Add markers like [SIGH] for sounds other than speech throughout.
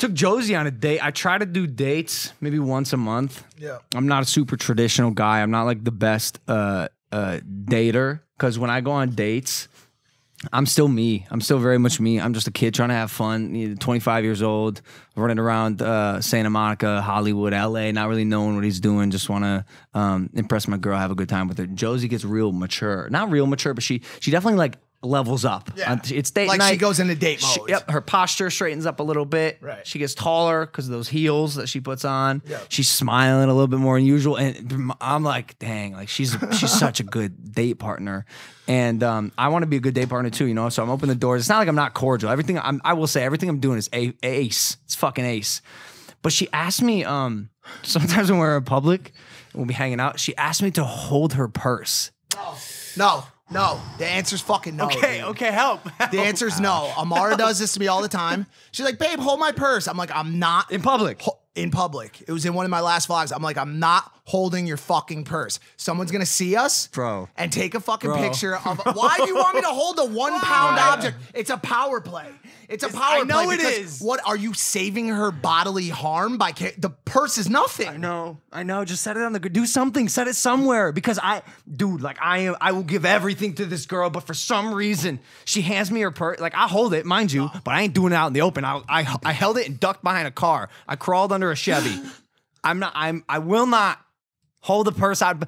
Took Josie on a date. I try to do dates maybe once a month. Yeah. I'm not a super traditional guy. I'm not like the best uh, uh, dater because when I go on dates, I'm still me. I'm still very much me. I'm just a kid trying to have fun. 25 years old, running around uh, Santa Monica, Hollywood, LA, not really knowing what he's doing. Just want to um, impress my girl, have a good time with her. Josie gets real mature. Not real mature, but she she definitely like levels up. Yeah. it's date like night. she goes into date mode. She, yep, her posture straightens up a little bit. Right. She gets taller because of those heels that she puts on. Yep. She's smiling a little bit more than usual, and I'm like, dang, like she's she's such a good date partner. And um, I want to be a good date partner too, you know. So I'm open the doors. It's not like I'm not cordial. Everything I'm, I will say, everything I'm doing is a ace. It's fucking ace. But she asked me um, sometimes when we're in public, we'll be hanging out. She asked me to hold her purse. No, no. No, the answer's fucking no. Okay, dude. okay, help. help. The [LAUGHS] oh, answer's no. Amara does this to me all the time. She's like, babe, hold my purse. I'm like, I'm not in public. Ho- in public. It was in one of my last vlogs. I'm like, I'm not holding your fucking purse. Someone's gonna see us, bro, and take a fucking bro. picture of. Why do you want me to hold a one pound object? It's a power play. It's a it's, power. I know it is. What are you saving her bodily harm by? the purse is nothing. I know. I know. Just set it on the. Do something. Set it somewhere because I, dude, like I am. I will give everything to this girl, but for some reason she hands me her purse. Like I hold it, mind you, but I ain't doing it out in the open. I I, I held it and ducked behind a car. I crawled on under a Chevy. [GASPS] I'm not. I'm. I will not hold the purse out.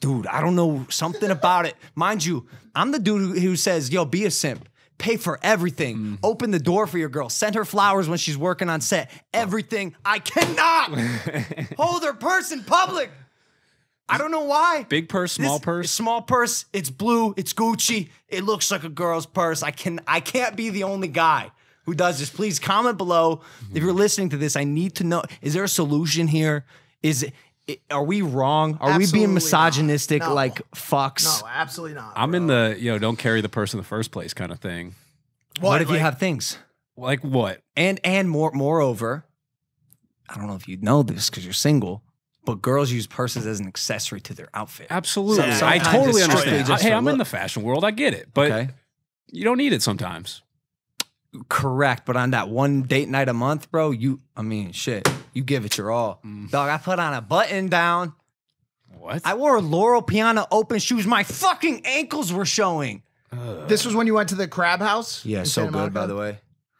Dude, I don't know something about it. [LAUGHS] Mind you, I'm the dude who, who says, "Yo, be a simp." Pay for everything. Mm. Open the door for your girl. Send her flowers when she's working on set. Everything. I cannot [LAUGHS] hold her purse in public. I don't know why. Big purse, small this, purse. Small purse. It's blue. It's Gucci. It looks like a girl's purse. I can I can't be the only guy who does this, please comment below. If you're mm-hmm. listening to this, I need to know is there a solution here? Is are we wrong? Are absolutely we being misogynistic no. like fucks? No, absolutely not. I'm in the, you know, don't carry the purse in the first place kind of thing. What, what if like, you have things? Like what? And and more moreover, I don't know if you know this because you're single, but girls use purses as an accessory to their outfit. Absolutely. So I totally understand. hey, I'm look. in the fashion world. I get it. But okay. you don't need it sometimes correct, but on that one date night a month, bro, you, I mean, shit, you give it your all. Mm. Dog, I put on a button down. What? I wore Laurel Piana open shoes. My fucking ankles were showing. Uh. This was when you went to the crab house? Yeah, so Santa good, Monica? by the way.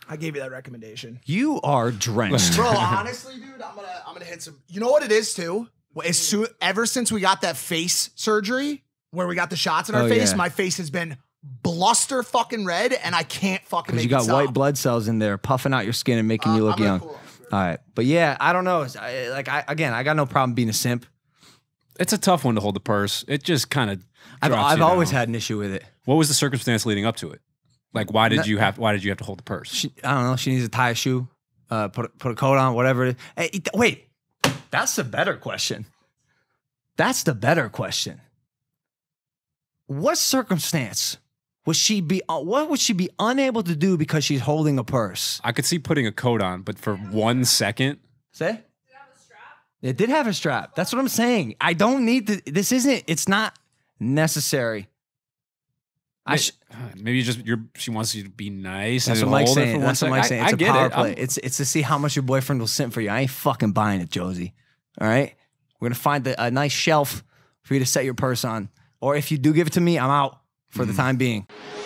I gave you that recommendation. You are drenched. bro, [LAUGHS] honestly, dude, I'm gonna I'm gonna hit some. You know what it is too? As mm. soon ever since we got that face surgery where we got the shots in our oh, face, yeah. my face has been bluster fucking red, and I can't fucking. Because you got white blood cells in there, puffing out your skin and making uh, you look I'm young. Cool All right, but yeah, I don't know. I, like I again, I got no problem being a simp. It's a tough one to hold the purse. It just kind of. I've, I've always down. had an issue with it. What was the circumstance leading up to it? Like, why did you have? Why did you have to hold the purse? She, I don't know. She needs to tie a shoe, uh, put put a coat on, whatever. Hey, wait, that's the better question. That's the better question. What circumstance would she be uh, what would she be unable to do because she's holding a purse? I could see putting a coat on, but for one second. Say? It did have a strap. That's what I'm saying. I don't need to. This isn't. It's not necessary. I maybe, uh, maybe just you're. She wants you to be nice. That's what Mike's saying. That's what Mike's saying. It's get power it. play. I'm, it's it's to see how much your boyfriend will send for you. I ain't fucking buying it, Josie. All right, we're gonna find a nice shelf for you to set your purse on. Or if you do give it to me, I'm out for mm the mm-hmm. time being.